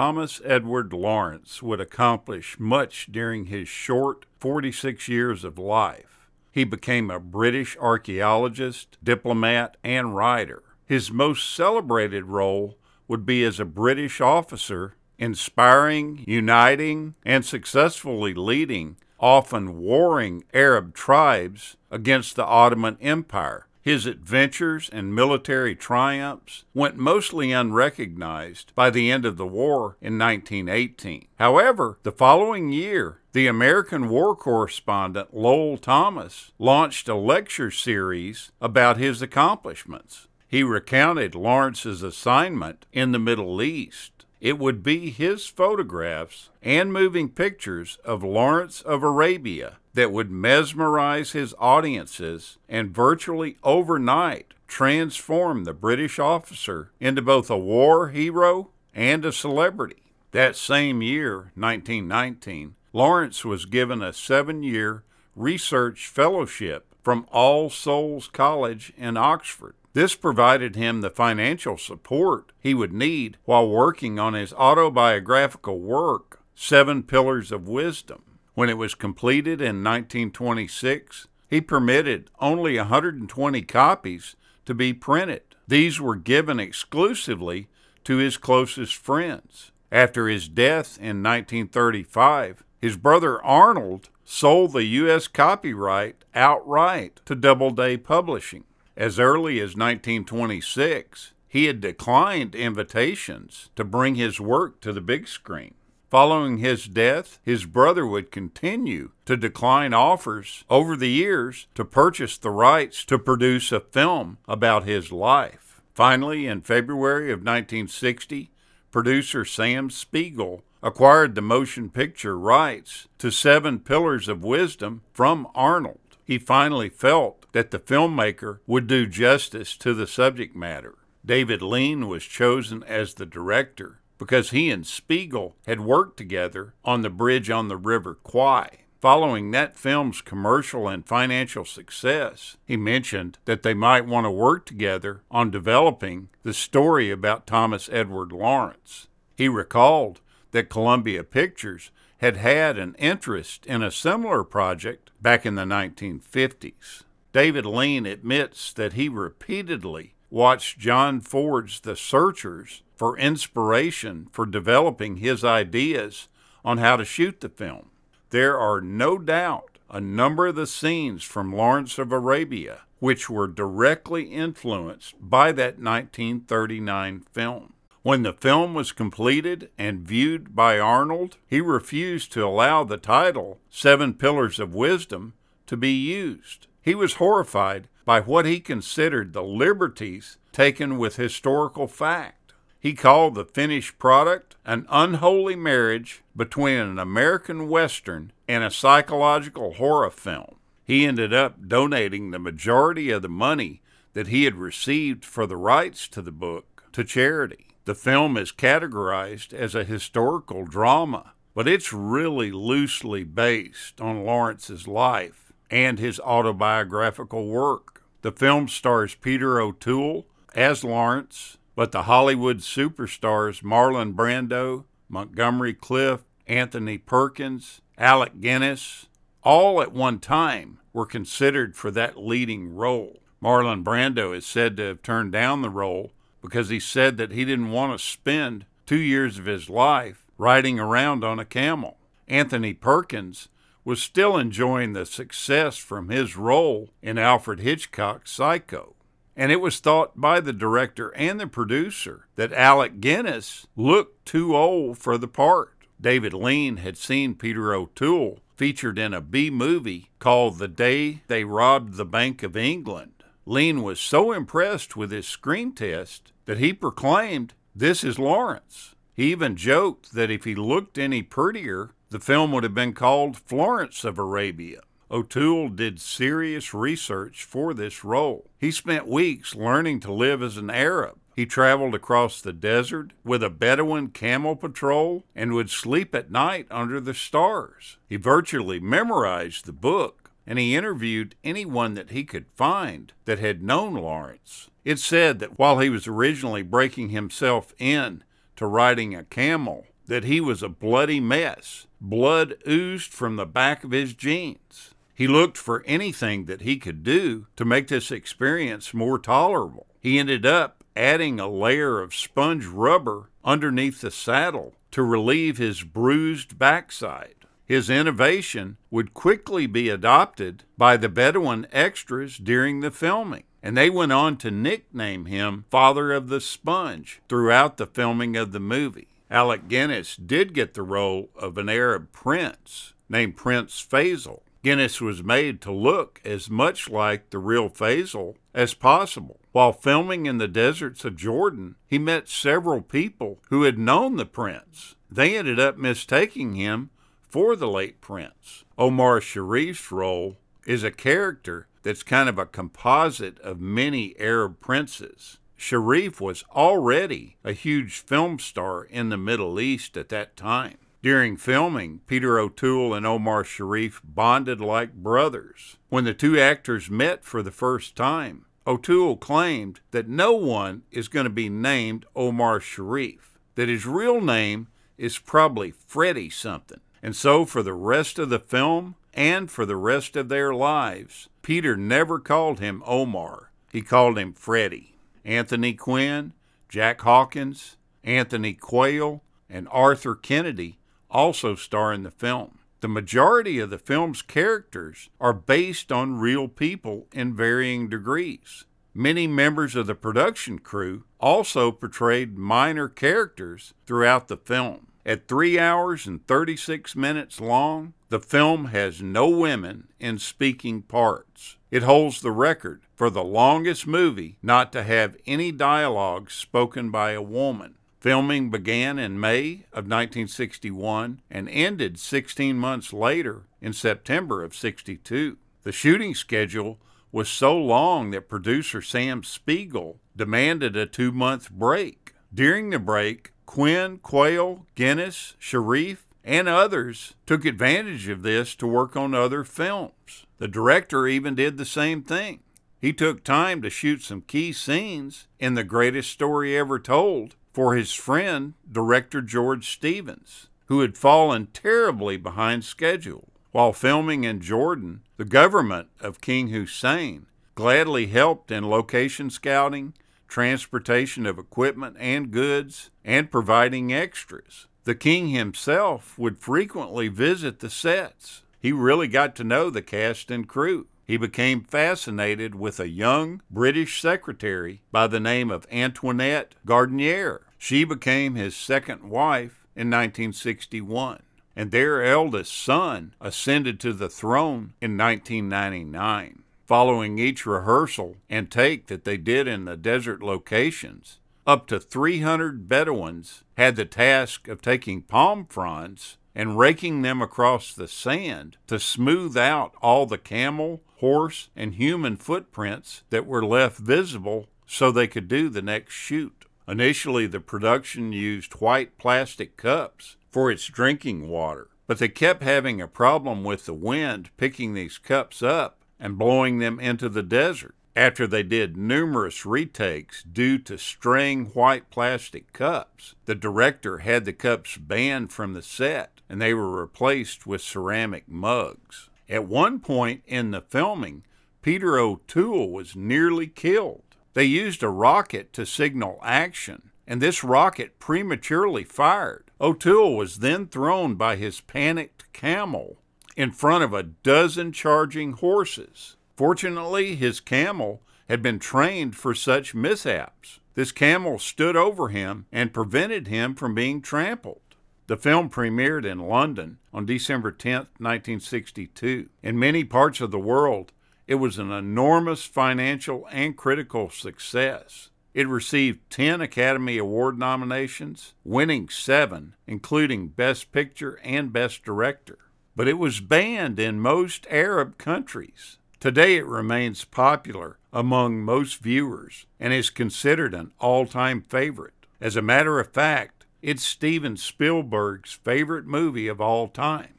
Thomas Edward Lawrence would accomplish much during his short 46 years of life. He became a British archaeologist, diplomat, and writer. His most celebrated role would be as a British officer, inspiring, uniting, and successfully leading often warring Arab tribes against the Ottoman Empire his adventures and military triumphs went mostly unrecognized by the end of the war in 1918. However, the following year, the American war correspondent Lowell Thomas launched a lecture series about his accomplishments. He recounted Lawrence's assignment in the Middle East it would be his photographs and moving pictures of Lawrence of Arabia that would mesmerize his audiences and virtually overnight transform the British officer into both a war hero and a celebrity. That same year, 1919, Lawrence was given a seven year research fellowship from All Souls College in Oxford. This provided him the financial support he would need while working on his autobiographical work, Seven Pillars of Wisdom. When it was completed in 1926, he permitted only 120 copies to be printed. These were given exclusively to his closest friends. After his death in 1935, his brother Arnold sold the U.S. copyright outright to Doubleday Publishing. As early as 1926, he had declined invitations to bring his work to the big screen. Following his death, his brother would continue to decline offers over the years to purchase the rights to produce a film about his life. Finally, in February of 1960, producer Sam Spiegel acquired the motion picture rights to Seven Pillars of Wisdom from Arnold. He finally felt that the filmmaker would do justice to the subject matter. David Lean was chosen as the director, because he and Spiegel had worked together on the bridge on the River Kwai. Following that film's commercial and financial success, he mentioned that they might want to work together on developing the story about Thomas Edward Lawrence. He recalled that Columbia Pictures had had an interest in a similar project back in the 1950s. David Lean admits that he repeatedly watched John Ford's The Searchers for inspiration for developing his ideas on how to shoot the film. There are no doubt a number of the scenes from Lawrence of Arabia which were directly influenced by that 1939 film. When the film was completed and viewed by Arnold, he refused to allow the title, Seven Pillars of Wisdom, to be used. He was horrified by what he considered the liberties taken with historical fact. He called the finished product an unholy marriage between an American Western and a psychological horror film. He ended up donating the majority of the money that he had received for the rights to the book to charity. The film is categorized as a historical drama, but it's really loosely based on Lawrence's life and his autobiographical work. The film stars Peter O'Toole as Lawrence, but the Hollywood superstars Marlon Brando, Montgomery Clift, Anthony Perkins, Alec Guinness, all at one time were considered for that leading role. Marlon Brando is said to have turned down the role because he said that he didn't want to spend two years of his life riding around on a camel. Anthony Perkins was still enjoying the success from his role in Alfred Hitchcock's Psycho. And it was thought by the director and the producer that Alec Guinness looked too old for the part. David Lean had seen Peter O'Toole featured in a B movie called The Day They Robbed the Bank of England. Lean was so impressed with his screen test that he proclaimed, This is Lawrence. He even joked that if he looked any prettier, the film would have been called Florence of Arabia. O'Toole did serious research for this role. He spent weeks learning to live as an Arab. He traveled across the desert with a Bedouin camel patrol and would sleep at night under the stars. He virtually memorized the book and he interviewed anyone that he could find that had known Lawrence. It's said that while he was originally breaking himself in to riding a camel, that he was a bloody mess. Blood oozed from the back of his jeans. He looked for anything that he could do to make this experience more tolerable. He ended up adding a layer of sponge rubber underneath the saddle to relieve his bruised backside. His innovation would quickly be adopted by the Bedouin extras during the filming, and they went on to nickname him Father of the Sponge throughout the filming of the movie. Alec Guinness did get the role of an Arab prince named Prince Faisal. Guinness was made to look as much like the real Faisal as possible. While filming in the deserts of Jordan, he met several people who had known the prince. They ended up mistaking him for the late prince. Omar Sharif's role is a character that's kind of a composite of many Arab princes. Sharif was already a huge film star in the Middle East at that time. During filming, Peter O'Toole and Omar Sharif bonded like brothers. When the two actors met for the first time, O'Toole claimed that no one is going to be named Omar Sharif, that his real name is probably Freddie something. And so, for the rest of the film and for the rest of their lives, Peter never called him Omar, he called him Freddie. Anthony Quinn, Jack Hawkins, Anthony Quayle, and Arthur Kennedy also star in the film. The majority of the film's characters are based on real people in varying degrees. Many members of the production crew also portrayed minor characters throughout the film. At three hours and 36 minutes long, the film has no women in speaking parts. It holds the record for the longest movie not to have any dialogue spoken by a woman. Filming began in May of 1961 and ended 16 months later in September of 62. The shooting schedule was so long that producer Sam Spiegel demanded a two month break. During the break, Quinn, Quayle, Guinness, Sharif, and others took advantage of this to work on other films. The director even did the same thing. He took time to shoot some key scenes in The Greatest Story Ever Told for his friend, director George Stevens, who had fallen terribly behind schedule. While filming in Jordan, the government of King Hussein gladly helped in location scouting transportation of equipment and goods, and providing extras. The king himself would frequently visit the sets. He really got to know the cast and crew. He became fascinated with a young British secretary by the name of Antoinette Gardnier. She became his second wife in 1961, and their eldest son ascended to the throne in 1999 following each rehearsal and take that they did in the desert locations. Up to 300 Bedouins had the task of taking palm fronds and raking them across the sand to smooth out all the camel, horse, and human footprints that were left visible so they could do the next shoot. Initially, the production used white plastic cups for its drinking water, but they kept having a problem with the wind picking these cups up and blowing them into the desert after they did numerous retakes due to string white plastic cups. The director had the cups banned from the set and they were replaced with ceramic mugs. At one point in the filming, Peter O'Toole was nearly killed. They used a rocket to signal action, and this rocket prematurely fired. O'Toole was then thrown by his panicked camel in front of a dozen charging horses. Fortunately, his camel had been trained for such mishaps. This camel stood over him and prevented him from being trampled. The film premiered in London on December 10, 1962. In many parts of the world, it was an enormous financial and critical success. It received 10 Academy Award nominations, winning seven, including Best Picture and Best Director but it was banned in most Arab countries. Today it remains popular among most viewers and is considered an all time favorite. As a matter of fact, it's Steven Spielberg's favorite movie of all time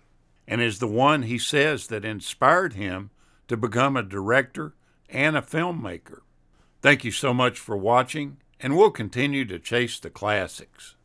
and is the one he says that inspired him to become a director and a filmmaker. Thank you so much for watching, and we'll continue to chase the classics.